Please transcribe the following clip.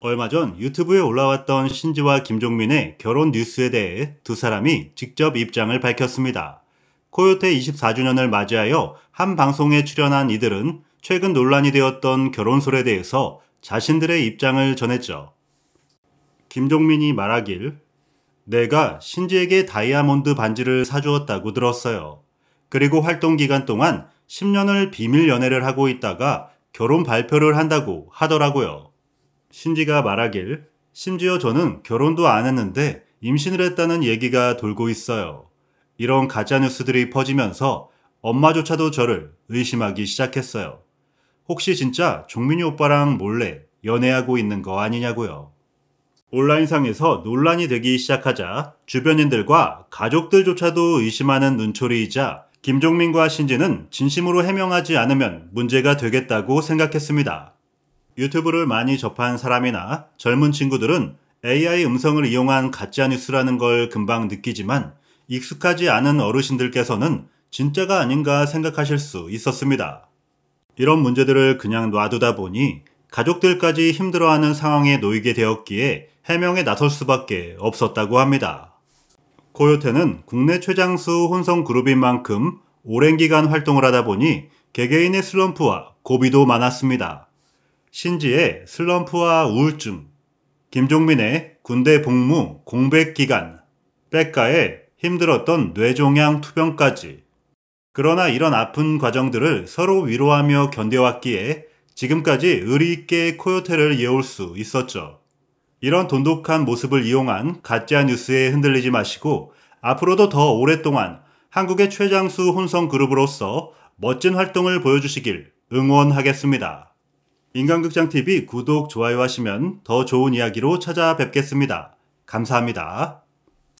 얼마 전 유튜브에 올라왔던 신지와 김종민의 결혼 뉴스에 대해 두 사람이 직접 입장을 밝혔습니다. 코요태 24주년을 맞이하여 한 방송에 출연한 이들은 최근 논란이 되었던 결혼설에 대해서 자신들의 입장을 전했죠. 김종민이 말하길 내가 신지에게 다이아몬드 반지를 사주었다고 들었어요. 그리고 활동 기간 동안 10년을 비밀 연애를 하고 있다가 결혼 발표를 한다고 하더라고요. 신지가 말하길 심지어 저는 결혼도 안 했는데 임신을 했다는 얘기가 돌고 있어요. 이런 가짜뉴스들이 퍼지면서 엄마조차도 저를 의심하기 시작했어요. 혹시 진짜 종민이 오빠랑 몰래 연애하고 있는 거 아니냐고요. 온라인상에서 논란이 되기 시작하자 주변인들과 가족들조차도 의심하는 눈초리이자 김종민과 신지는 진심으로 해명하지 않으면 문제가 되겠다고 생각했습니다. 유튜브를 많이 접한 사람이나 젊은 친구들은 AI 음성을 이용한 가짜뉴스라는 걸 금방 느끼지만 익숙하지 않은 어르신들께서는 진짜가 아닌가 생각하실 수 있었습니다. 이런 문제들을 그냥 놔두다 보니 가족들까지 힘들어하는 상황에 놓이게 되었기에 해명에 나설 수밖에 없었다고 합니다. 코요테는 국내 최장수 혼성 그룹인 만큼 오랜 기간 활동을 하다 보니 개개인의 슬럼프와 고비도 많았습니다. 신지의 슬럼프와 우울증, 김종민의 군대 복무 공백 기간, 백가의 힘들었던 뇌종양 투병까지. 그러나 이런 아픈 과정들을 서로 위로하며 견뎌왔기에 지금까지 의리있게 코요테를 이어올 수 있었죠. 이런 돈독한 모습을 이용한 가짜 뉴스에 흔들리지 마시고 앞으로도 더 오랫동안 한국의 최장수 혼성 그룹으로서 멋진 활동을 보여주시길 응원하겠습니다. 인간극장TV 구독, 좋아요 하시면 더 좋은 이야기로 찾아뵙겠습니다. 감사합니다.